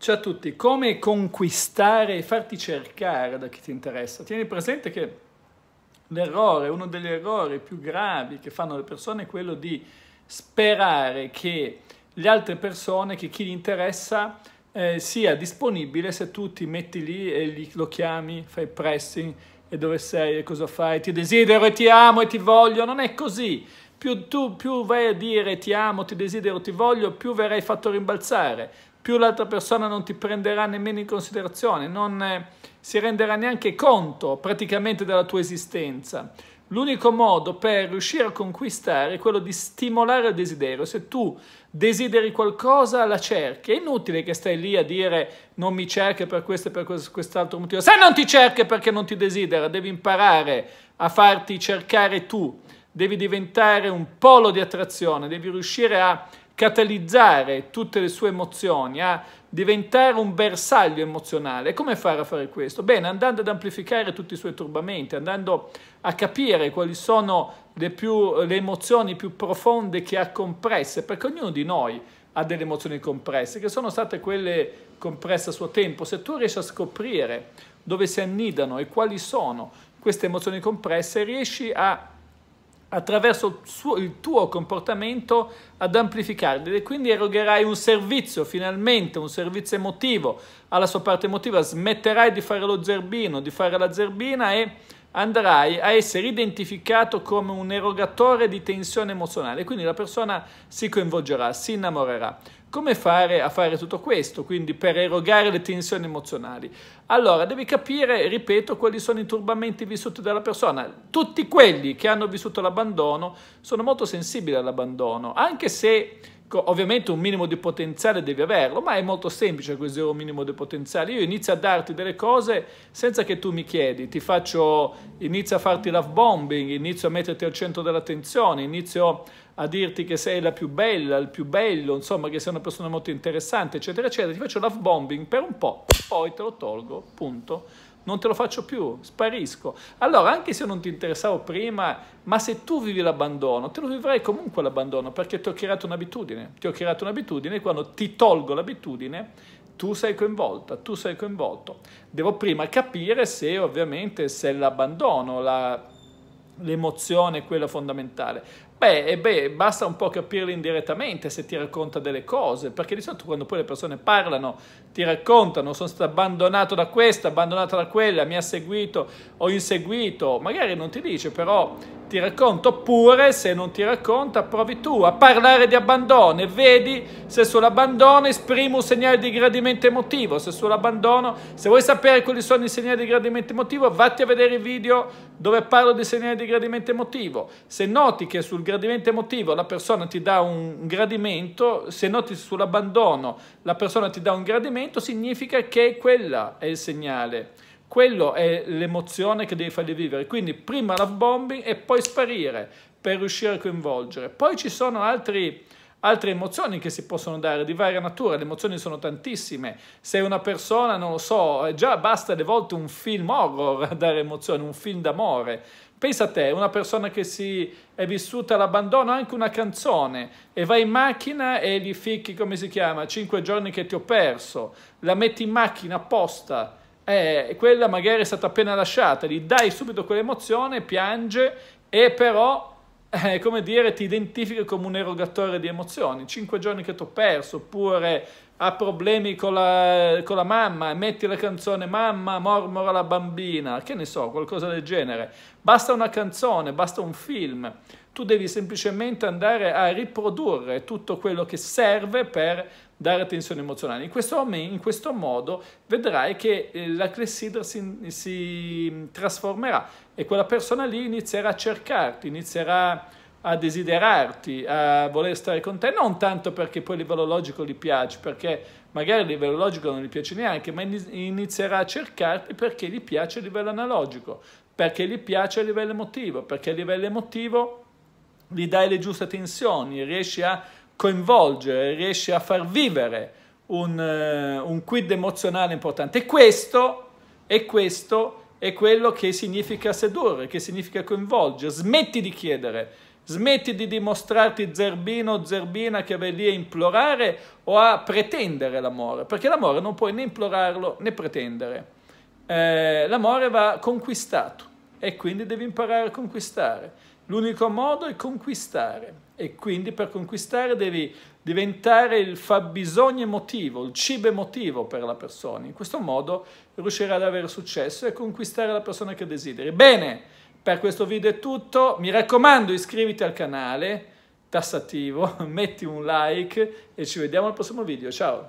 Ciao a tutti, come conquistare e farti cercare da chi ti interessa? Tieni presente che l'errore, uno degli errori più gravi che fanno le persone è quello di sperare che le altre persone, che chi gli interessa, eh, sia disponibile se tu ti metti lì e gli, lo chiami, fai pressing e dove sei e cosa fai, ti desidero e ti amo e ti voglio, non è così. Più tu più vai a dire ti amo, ti desidero, ti voglio, più verrai fatto rimbalzare più l'altra persona non ti prenderà nemmeno in considerazione, non eh, si renderà neanche conto praticamente della tua esistenza. L'unico modo per riuscire a conquistare è quello di stimolare il desiderio. Se tu desideri qualcosa, la cerchi. È inutile che stai lì a dire non mi cerchi per questo e per quest'altro motivo. Se non ti cerchi perché non ti desidera, devi imparare a farti cercare tu. Devi diventare un polo di attrazione, devi riuscire a catalizzare tutte le sue emozioni, a diventare un bersaglio emozionale. Come fare a fare questo? Bene, andando ad amplificare tutti i suoi turbamenti, andando a capire quali sono le, più, le emozioni più profonde che ha compresse, perché ognuno di noi ha delle emozioni compresse, che sono state quelle compresse a suo tempo. Se tu riesci a scoprire dove si annidano e quali sono queste emozioni compresse, riesci a attraverso il, suo, il tuo comportamento ad amplificarli e quindi erogherai un servizio finalmente, un servizio emotivo alla sua parte emotiva, smetterai di fare lo zerbino, di fare la zerbina e andrai a essere identificato come un erogatore di tensione emozionale, quindi la persona si coinvolgerà, si innamorerà. Come fare a fare tutto questo? Quindi per erogare le tensioni emozionali. Allora, devi capire, ripeto, quali sono i turbamenti vissuti dalla persona. Tutti quelli che hanno vissuto l'abbandono sono molto sensibili all'abbandono, anche se Ovviamente un minimo di potenziale devi averlo, ma è molto semplice acquisire un minimo di potenziale. Io inizio a darti delle cose senza che tu mi chiedi, ti faccio, inizio a farti love bombing, inizio a metterti al centro dell'attenzione, inizio a dirti che sei la più bella, il più bello, insomma che sei una persona molto interessante, eccetera, eccetera. Ti faccio love bombing per un po', poi te lo tolgo, punto non te lo faccio più, sparisco. Allora, anche se non ti interessavo prima, ma se tu vivi l'abbandono, te lo vivrai comunque l'abbandono, perché ti ho creato un'abitudine. Ti ho creato un'abitudine e quando ti tolgo l'abitudine, tu sei coinvolta, tu sei coinvolto. Devo prima capire se ovviamente se l'abbandono, la l'emozione è quella fondamentale. Beh, beh, basta un po' capirli indirettamente se ti racconta delle cose, perché di solito quando poi le persone parlano, ti raccontano, sono stato abbandonato da questa, abbandonato da quella, mi ha seguito, o inseguito, magari non ti dice, però ti racconto, oppure se non ti racconta provi tu a parlare di abbandono e vedi se sull'abbandono esprimo un segnale di gradimento emotivo, se sull'abbandono, se vuoi sapere quali sono i segnali di gradimento emotivo, vatti a vedere i video dove parlo di segnali di gradimento emotivo, se noti che sul gradimento emotivo, la persona ti dà un gradimento, se noti sull'abbandono la persona ti dà un gradimento, significa che quella è il segnale, quella è l'emozione che devi fargli vivere. Quindi prima love bombing e poi sparire per riuscire a coinvolgere. Poi ci sono altri altre emozioni che si possono dare di varia natura, le emozioni sono tantissime. Se una persona, non lo so, eh, già basta le volte un film horror a dare emozioni, un film d'amore. Pensa a te, una persona che si è vissuta l'abbandono, anche una canzone, e vai in macchina e gli ficchi, come si chiama, 5 giorni che ti ho perso, la metti in macchina apposta, eh, quella magari è stata appena lasciata, gli dai subito quell'emozione, piange e però è eh, come dire ti identifichi come un erogatore di emozioni, cinque giorni che ti ho perso, oppure ha problemi con la, con la, mamma, metti la canzone mamma, mormora la bambina, che ne so, qualcosa del genere. Basta una canzone, basta un film. Tu devi semplicemente andare a riprodurre tutto quello che serve per dare tensione emozionale. In questo, in questo modo vedrai che eh, la clessidra si, si trasformerà e quella persona lì inizierà a cercarti, inizierà a a desiderarti, a voler stare con te, non tanto perché poi a livello logico gli piace, perché magari a livello logico non gli piace neanche, ma inizierà a cercarti perché gli piace a livello analogico, perché gli piace a livello emotivo, perché a livello emotivo gli dai le giuste tensioni, riesci a coinvolgere, riesci a far vivere un, eh, un quid emozionale importante. E questo, e questo è quello che significa sedurre, che significa coinvolgere. Smetti di chiedere Smetti di dimostrarti zerbino o zerbina che vai lì a implorare o a pretendere l'amore, perché l'amore non puoi né implorarlo né pretendere. Eh, l'amore va conquistato e quindi devi imparare a conquistare. L'unico modo è conquistare e quindi per conquistare devi diventare il fabbisogno emotivo, il cibo emotivo per la persona. In questo modo riuscirai ad avere successo e conquistare la persona che desideri. Bene! Per questo video è tutto, mi raccomando iscriviti al canale, tassativo, metti un like e ci vediamo al prossimo video, ciao!